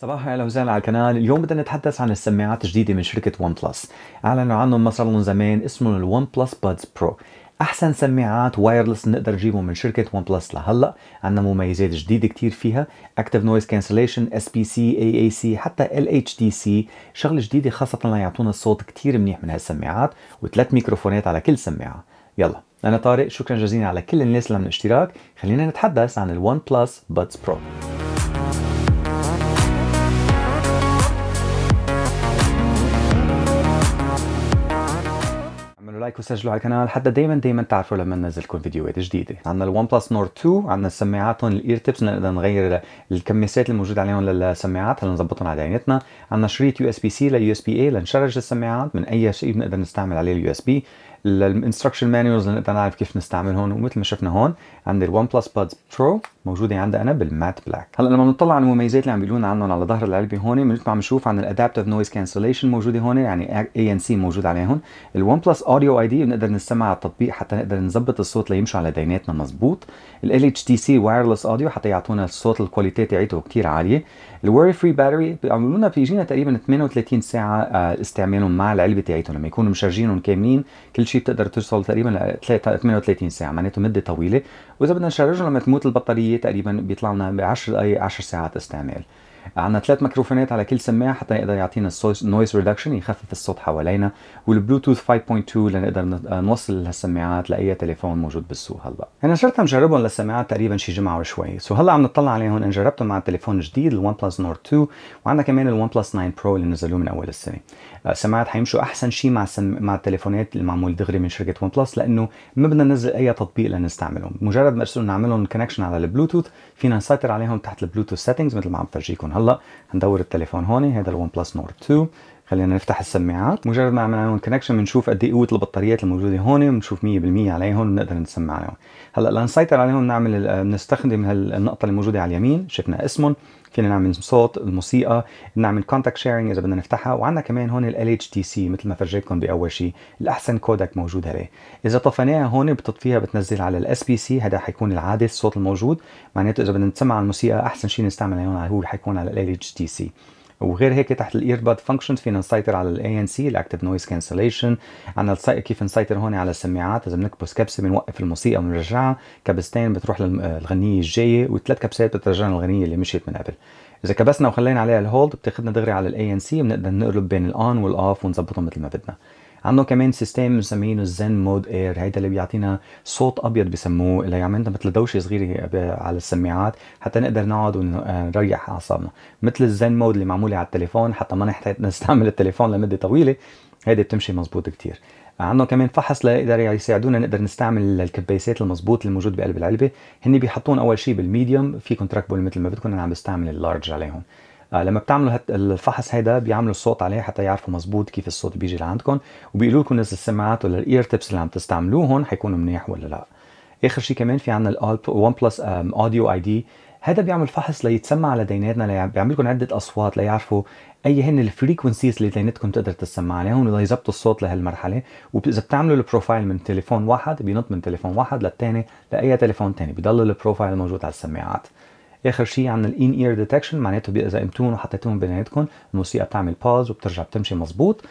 صباح اهلا وسهلا على القناه، اليوم بدنا نتحدث عن السماعات الجديده من شركه ون بلس، اعلنوا عنهم ما صار لهم زمان اسمهم الون بلس بادز برو، احسن سماعات وايرلس نقدر نجيبهم من شركه ون بلس لهلا، عندنا مميزات جديده كثير فيها، اكتف نويز كانسليشن، اس بي سي، اي اي سي، حتى ال اتش دي سي، شغله جديده خاصه ليعطونا الصوت كثير منيح من هالسماعات، وثلاث ميكروفونات على كل سماعه، يلا انا طارق شكرا جزيلا على كل الناس اللي عملوا اشتراك، خلينا نتحدث عن الون بلس بادز برو. لايك وسجلوا على القناه حتى دايما دايما تعرفوا لما ننزل لكم فيديوهات جديده عندنا الون بلس نور 2 عندنا السماعات هون الاير تيبس نقدر نغير الكميسات الموجوده عليهم للسماعات هلا نظبطهم على عينتنا عندنا شريط يو اس بي سي ليو اس بي اي لنشرج السماعات من اي شيء بنقدر نستعمل عليه اليو اس بي الانستركشن مانيولز لنقدر نعرف كيف نستعملهم ومثل ما شفنا هون عندي الون بلس بادز برو موجوده عندي انا بالمات بلاك هلا لما بنطلع على المميزات اللي عم بيقولون عنهم على ظهر العلبه هون مثل ما عم نشوف عن الادابتيف نويز كانسليشن موجوده هون يعني اي ان سي موجود عليهم الون بلس اوديو اي دي بنقدر نستمع على التطبيق حتى نقدر نظبط الصوت ليمشي على ديناتنا مزبوط ال اتش تي سي وايرلس اوديو حتى يعطونا الصوت الكواليتي تاعته كثير عاليه الوري فري باتري بيعملوا بيجينا تقريبا 38 ساعه آه، استعمالهم مع العلبه تاعتهم لما يكونوا مشارجينهم كاملين كل شيء بتقدر توصل تقريبا 38 ساعه معناته مده طويله واذا بدنا نشارجهم لما تموت البطاريه تقريبا بيطلع لنا ب 10 10 ساعات استعمال عندنا ثلاث ميكروفونات على كل سماعه حتى يقدر يعطينا النويز ريدكشن يخفف الصوت حوالينا والبلوتوث 5.2 لنقدر آه، نوصل هالسماعات لاي تليفون موجود بالسوق هلا انا صرت جربهم للسماعات تقريبا شي جمعه وشوي سو هلا عم نطلع عليهم ان جربتهم مع التليفون الجديد الون بلس نورد 2 وعندنا كمان الون بلس 9 برو اللي نزلوه من اول السنه آه، سماعات حيمشوا احسن شيء مع سم... مع التليفونات المعمول دغري من شركه ون بلس لانه ما بدنا ننزل اي تطبيق لنستعملهم مجرد ما نعملهم كونكشن على البلوتوث فينا نسيطر عليهم تحت البلوتوث سيتنجز مثل ما عم فرجيكم هلا هندور التليفون هون هذا الون بلس نورد 2 خلينا نفتح السماعات مجرد ما عملنا لهم كونكشن بنشوف قد ايه قوه البطاريات الموجوده هون بنشوف 100% عليهم بنقدر نسمع عليهم هلا لنسيطر عليهم بنعمل بنستخدم هالنقطه اللي موجوده على اليمين شفنا اسمهم فينا نعمل صوت الموسيقى نعمل كونتاكت شيرنج اذا بدنا نفتحها وعندنا كمان هون ال اتش تي سي مثل ما فرجيتكم باول شيء الاحسن كودك موجود عليه اذا طفيناها هون بتطفيها بتنزل على الاس بي سي هذا حيكون العادي الصوت الموجود معناته اذا بدنا نسمع الموسيقى احسن شيء نستعمل هون هو حيكون على ال اتش تي سي وغير هيك تحت الايرباد فانكشنز فينا نسيطر على الاي ان سي الاكتف نويز كانسليشن عندنا كيف نسيطر هون على السماعات اذا بنكبس كبسه بنوقف الموسيقى بنرجعها كبستين بتروح للغنيه آه، الجايه وثلاث كبسات بترجعنا الغنيه اللي مشيت من قبل اذا كبسنا وخلينا عليها الهولد بتاخذنا دغري على الاي ان سي بنقدر نقلب بين الاون والاوف ونظبطهم مثل ما بدنا عنده كمان سيستم مسمينه الزن مود اير هيدا اللي بيعطينا صوت ابيض بسموه اللي عملنا مثل دوشه صغيره على السماعات حتى نقدر نقعد ونريح آه، اعصابنا مثل الزن مود اللي معموله على التليفون حتى ما نحتاج نستعمل التليفون لمده طويله هيدي بتمشي مزبوط كتير عنده كمان فحص ليقدر يساعدونا نقدر نستعمل الكبيسات المضبوط اللي موجود بقلب العلبه هن بيحطون اول شيء بالميديوم فيكم تركبوا مثل ما بدكم انا عم بستعمل اللارج عليهم آه، لما بتعملوا الفحص هيدا بيعملوا الصوت عليه حتى يعرفوا مزبوط كيف الصوت بيجي لعندكم وبيقولوا لكم اذا السماعات ولا الاير تيبس اللي عم تستعملوهم حيكونوا منيح ولا لا اخر شيء كمان في عندنا ون بلس اوديو اي دي هذا بيعمل فحص ليتسمع على ديناتنا بيعمل لكم عده اصوات ليعرفوا اي هن الفريكونسيز اللي ديناتكم تقدر تسمع عليهم ليظبطوا الصوت لهالمرحله واذا بتعملوا البروفايل من تليفون واحد بينط من تليفون واحد للثاني لاي تليفون ثاني بضل البروفايل موجود على السماعات اخر شيء عن الان اير ديتكشن معناته اذا قمتون وحطيتوهم بيناتكم الموسيقى بتعمل باوز وبترجع بتمشي مزبوط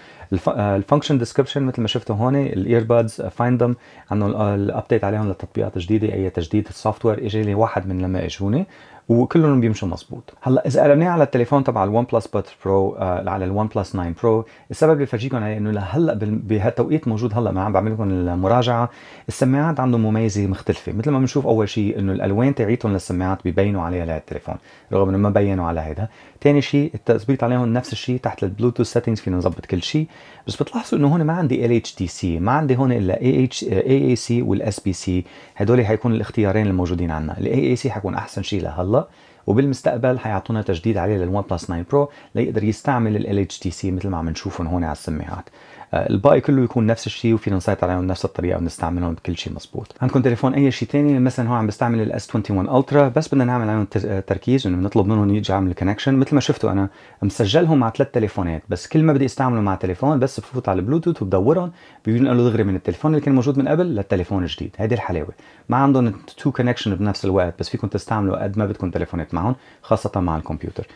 الفانكشن ديسكربشن مثل ما شفتوا هون الايربادز فايند ذم عندهم الابديت عليهم للتطبيقات الجديده اي تجديد السوفت وير اجى لي واحد من لما اجوني وكلهم بيمشوا مزبوط هلا اذا قلبناه على التليفون تبع الون بلس بات برو آه على الون بلس 9 برو السبب اللي بفرجيكم عليه انه لهلا بهالتوقيت موجود هلا ما عم بعمل لكم المراجعه السماعات عندهم مميزه مختلفه مثل ما بنشوف اول شيء انه الالوان تاعيتهم للسماعات ببينوا عليها التليفون رغم انه ما بينوا على هيدا ثاني شيء التثبيت عليهم نفس الشيء تحت البلوتوث سيتنجز فينا نظبط كل شيء بس بتلاحظوا انه هون ما عندي ال اتش دي سي ما عندي هون الا اي اتش اي اي سي والاس بي سي هدول حيكون الاختيارين الموجودين عندنا الاي اي سي حيكون احسن شيء لهلا inşallah. وبالمستقبل حيعطونا تجديد عليه للون بلس 9 برو ليقدر يستعمل ال اتش تي سي مثل ما عم نشوفهم هون على السماعات آه، الباقي كله يكون نفس الشيء وفينا نسيطر عليهم بنفس الطريقه ونستعملهم بكل شيء مزبوط عندكم تليفون اي شيء ثاني مثلا هو عم بستعمل الاس 21 الترا بس بدنا نعمل عليهم آه، تركيز انه بنطلب منهم يجي يعمل كونكشن مثل ما شفتوا انا مسجلهم مع ثلاث تليفونات بس كل ما بدي استعمله مع تليفون بس بفوت على البلوتوث وبدورهم بينقلوا دغري من التليفون اللي كان موجود من قبل للتليفون الجديد هيدي الحلاوه ما عندهم تو كونكشن بنفس الوقت بس فيكم تستعملوا قد ما بدكم تليفونات معهم خاصه مع الكمبيوتر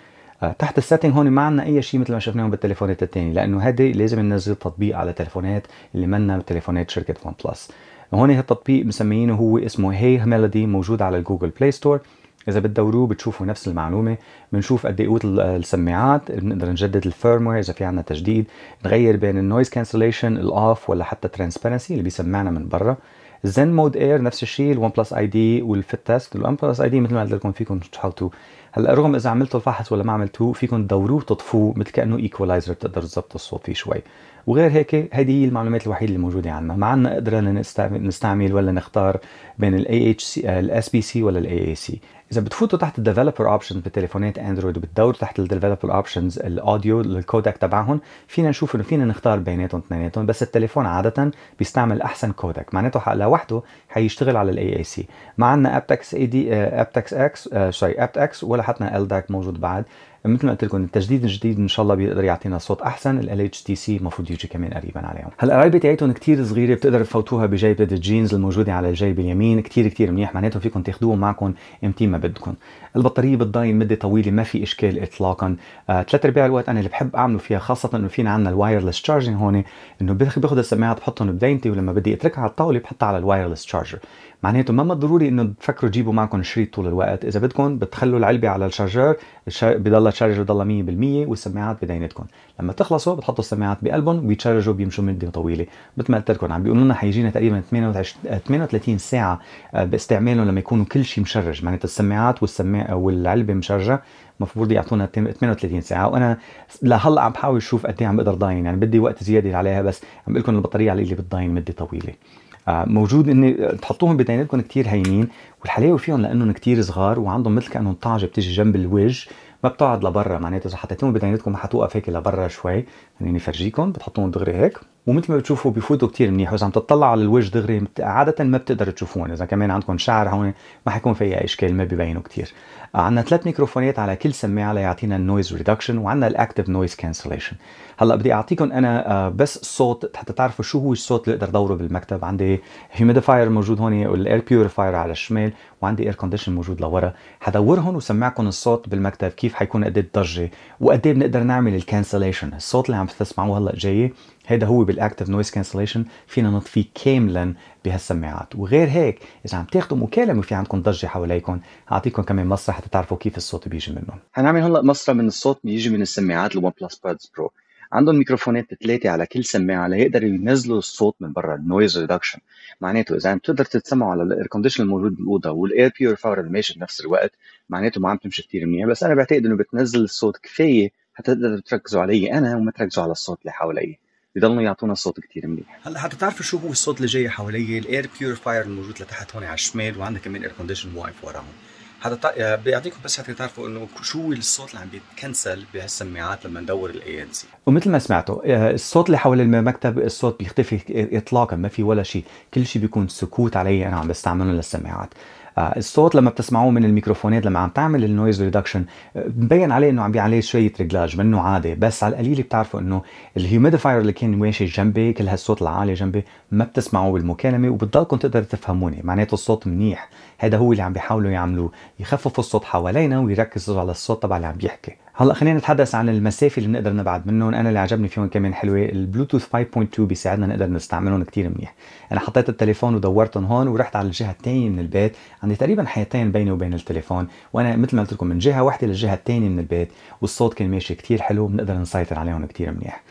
آه، تحت السيتنج هون ما عندنا اي شيء مثل ما شفناهم بالتليفونات الثانيه لانه هذا لازم ننزل تطبيق على تليفونات اللي منا تليفونات شركه ون بلس هون هالتطبيق مسميينه هو اسمه هي hey ميلودي موجود على الجوجل بلاي ستور اذا بتدوروه بتشوفوا نفس المعلومه بنشوف قد ايه قوه السماعات بنقدر نجدد الفيرموير اذا في عندنا تجديد نغير بين النويز كانسليشن الاوف ولا حتى ترانسبيرنسي اللي بيسمعنا من برا زين مود اير نفس الشيء الون بلس اي دي والفيت تيست الون بلس اي دي مثل ما قلت لكم فيكم تحاوتوا هلا رغم اذا عملتوا الفحص ولا ما عملتوه فيكم تدوروه وتطفوه مثل كانه ايكولايزر بتقدر تظبطوا الصوت فيه شوي وغير هيك هذه هي المعلومات الوحيده الموجوده عندنا ما عندنا قدره نستعمل ولا نختار بين الاي اتش سي الاس بي سي ولا الاي اي سي اذا بتفوتوا تحت الديفلوبر اوبشنز بتليفونات اندرويد وبتدوروا تحت الديفلوبر اوبشنز الاوديو الكودك تبعهم فينا نشوف انه فينا نختار بيناتهم اثنيناتهم بس التليفون عاده بيستعمل احسن كودك معناته لوحده حيشتغل على الاي اي سي ما عندنا ابتكس اي دي ابتكس اكس سوري ابت اكس ولا حتى الداك موجود بعد مثل ما قلت لكم التجديد الجديد ان شاء الله بيقدر يعطينا صوت احسن ال اتش تي سي المفروض يجي كمان قريبا عليهم هلا الرايبه تاعتهم كثير صغيره بتقدر تفوتوها بجيبه الجينز الموجوده على الجيب اليمين كثير كثير منيح معناته فيكم تاخذوهم معكم امتى ما بدكم البطاريه بتضاين مده طويله ما في اشكال اطلاقا ثلاث آه، ارباع الوقت انا اللي بحب اعمله فيها خاصه انه فينا عندنا الوايرلس تشارجنج هون انه باخذ السماعه بحطهم بدينتي ولما بدي اتركها على الطاوله بحطها على الوايرلس تشارجر معناته ما ضروري انه تفكروا تجيبوا معكم شريط طول الوقت اذا بدكم بتخلوا العلبه على الشارجر بضل الشارجر بضل 100% والسماعات بدينتكم لما تخلصوا بتحطوا السماعات بقلبهم وبيتشارجوا بيمشوا مده طويله مثل ما قلت لكم عم بيقولوا لنا حيجينا تقريبا 38 ساعه باستعمالهم لما يكونوا كل شيء مشرج معناته السماعات والسماعه والعلبه مشرجه مفروض يعطونا 38 ساعه وانا لهلا عم بحاول اشوف قد إيه عم بقدر ضاين يعني بدي وقت زياده عليها بس عم بقول لكم البطاريه على اللي بتضاين مده طويله آه، موجود اني تحطوهم بديناتكم كثير هينين والحلاوه فيهم لانهم كثير صغار وعندهم مثل كانهم طعجه بتيجي جنب الوجه ما بتقعد لبرا معناته اذا حطيتهم بديناتكم حتوقف هيك لبرا شوي خليني فرجيكم بتحطوهم دغري هيك ومثل ما بتشوفوا بفوتوا كثير منيح واذا عم تطلعوا على الوجه دغري عاده ما بتقدروا تشوفون اذا كمان عندكم شعر هون ما حيكون في اي اشكال ما ببينوا كثير عندنا ثلاث ميكروفونات على كل سماعه ليعطينا النويز ريدكشن وعندنا الاكتف نويز كانسليشن هلا بدي اعطيكم انا آه، بس الصوت حتى تعرفوا شو هو الصوت اللي اقدر دوره بالمكتب عندي هيوميديفاير موجود هون والاير بيوريفاير على الشمال وعندي اير كونديشن موجود لورا حدورهم وسمعكم الصوت بالمكتب كيف حيكون قد الضجه وقد ايه بنقدر نعمل الكانسليشن الصوت اللي عم تسمعوه هلا جاي هذا هو بالاكتف نويز كانسليشن فينا نطفيه كاملا بهالسماعات وغير هيك اذا عم تاخذوا مكالمه وفي عندكم ضجه حواليكم اعطيكم كمان مسرح لحتى تعرفوا كيف الصوت بيجي منهم هنعمل هلا مصره من الصوت بيجي من السماعات الون بلس بادز برو عندهم ميكروفونات ثلاثة على كل سماعة ليقدروا ينزلوا الصوت من برا النويز ريدكشن معناته إذا عم تقدر تتسمعوا على الاير كونديشن الموجود بالأوضة والإير بيورفاير اللي ماشي بنفس الوقت معناته ما عم تمشي كثير منيح بس أنا بعتقد إنه بتنزل الصوت كفاية حتى تقدروا تركزوا علي أنا وما تركزوا على الصوت اللي حوالي بضلوا يعطونا صوت كثير منيح هلا حتى تعرفوا شو هو الصوت اللي جاي حوالي الاير فاير الموجود لتحت هون على الشمال وعندنا كمان اير كونديشن واقف وراهم حتى بيعطيكم بس حتى تعرفوا انه شو الصوت اللي عم بيتكنسل بهالسماعات لما ندور الاي ان سي ومثل ما سمعتوا الصوت اللي حول المكتب الصوت بيختفي اطلاقا ما في ولا شيء كل شيء بيكون سكوت علي انا عم بستعمله للسماعات آه، الصوت لما بتسمعوه من الميكروفونات لما عم تعمل النويز ريدكشن آه، مبين عليه انه عم بيعليه شويه رجلاج منه عادي بس على القليل بتعرفوا انه الهيوميديفاير اللي كان ماشي جنبي كل هالصوت العالي جنبي ما بتسمعوه بالمكالمه وبتضلكم تقدروا تفهموني معناته الصوت منيح هذا هو اللي عم بيحاولوا يعملوه يخففوا الصوت حوالينا ويركزوا على الصوت تبع اللي عم بيحكي هلا خلينا نتحدث عن المسافه اللي بنقدر نبعد منهم انا اللي عجبني فيهم كمان حلوه البلوتوث 5.2 بيساعدنا نقدر نستعملهم كثير منيح انا حطيت التليفون ودورتهم هون ورحت على الجهه الثانيه من البيت عندي تقريبا حيتين بيني وبين التليفون وانا مثل ما قلت لكم من جهه واحده للجهه الثانيه من البيت والصوت كان ماشي كثير حلو بنقدر نسيطر عليهم كثير منيح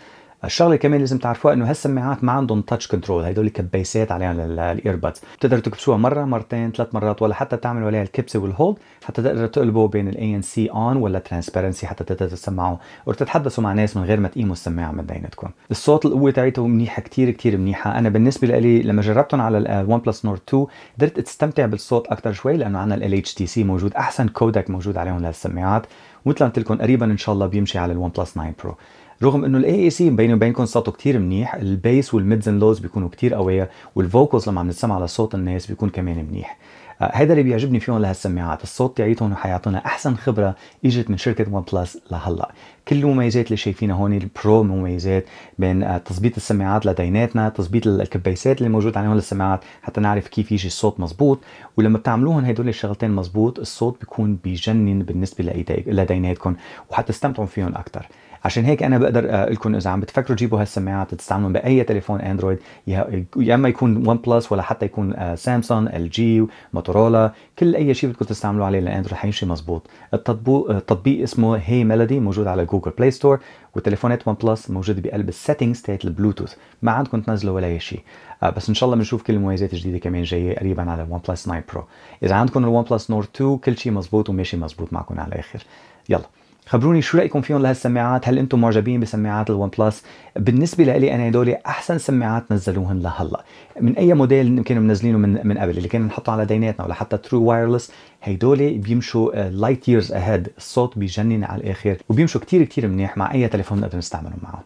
الشغله كمان لازم تعرفوها انه هالسماعات ما عندهم تاتش كنترول هدول الكبيسات عليها الايربادز بتقدروا تكبسوها مره مرتين ثلاث مرات ولا حتى تعملوا عليها الكبسه والهولد حتى تقدروا تقلبوا بين الاي ان سي اون ولا ترانسبيرنسي حتى تقدروا تسمعوا وتتحدثوا مع ناس من غير ما تقيموا السماعه من بينتكم الصوت القوه تاعته منيحه كثير كثير منيحه انا بالنسبه لي لما جربتهم على الون بلس نورد 2 قدرت تستمتع بالصوت اكثر شوي لانه عندنا ال اتش تي سي موجود احسن كودك موجود عليهم للسماعات ومثل ما قلت لكم قريبا ان شاء الله بيمشي على الون بلس 9 برو رغم انه الاي اي سي بيني وبينكم صوته كتير منيح البيس والميدز اند لوز بيكونوا كتير قويه والفوكلز لما عم نسمع على صوت الناس بيكون كمان منيح هذا آه، اللي بيعجبني فيهم لهالسماعات الصوت تاعيتهم وحيعطونا احسن خبره اجت من شركه ون بلس لهلا كل المميزات اللي شايفينها هون البرو مميزات بين آه، تظبيط السماعات لديناتنا تظبيط الكبيسات اللي موجود عليهم للسماعات حتى نعرف كيف يجي الصوت مزبوط ولما بتعملوهم هدول الشغلتين مزبوط الصوت بيكون بجنن بالنسبه لديناتكم وحتستمتعوا فيهم اكثر عشان هيك انا بقدر اقول لكم اذا عم بتفكروا تجيبوا هالسماعات تستعملون باي تليفون اندرويد يا اما يكون ون بلس ولا حتى يكون سامسونج ال جي موتورولا كل اي شيء بدكم تستعملوا عليه للاندرويد حيمشي مزبوط التطبيق التطبيق اسمه هي hey ميلودي موجود على جوجل بلاي ستور وتليفونات ون بلس موجود بقلب السيتنجز تاعت البلوتوث ما عندكم تنزلوا ولا شيء آه، بس ان شاء الله بنشوف كل المميزات الجديده كمان جايه قريبا على ون بلس 9 برو اذا عندكم الون بلس نور 2 كل شيء مزبوط وماشي مزبوط معكم على الاخر يلا خبروني شو رايكم فيهم لهالسماعات هل انتم معجبين بسماعات الون بلس بالنسبه لي انا هدول احسن سماعات نزلوهن لهلا من اي موديل كانوا منزلينه من من قبل اللي كانوا نحطه على ديناتنا ولا حتى ترو وايرلس هدول بيمشوا لايت ييرز اهيد الصوت بجنن على الاخر وبيمشوا كتير كتير منيح مع اي تليفون بنقدر نستعملهم معهم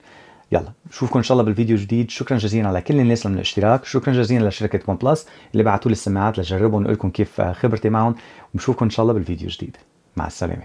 يلا نشوفكم ان شاء الله بالفيديو الجديد شكرا جزيلا على كل الناس من الاشتراك شكرا جزيلا لشركه ون بلس اللي بعثوا لي السماعات لجربهم ونقول لكم كيف خبرتي معهم وبشوفكم ان شاء الله بالفيديو الجديد مع السلامه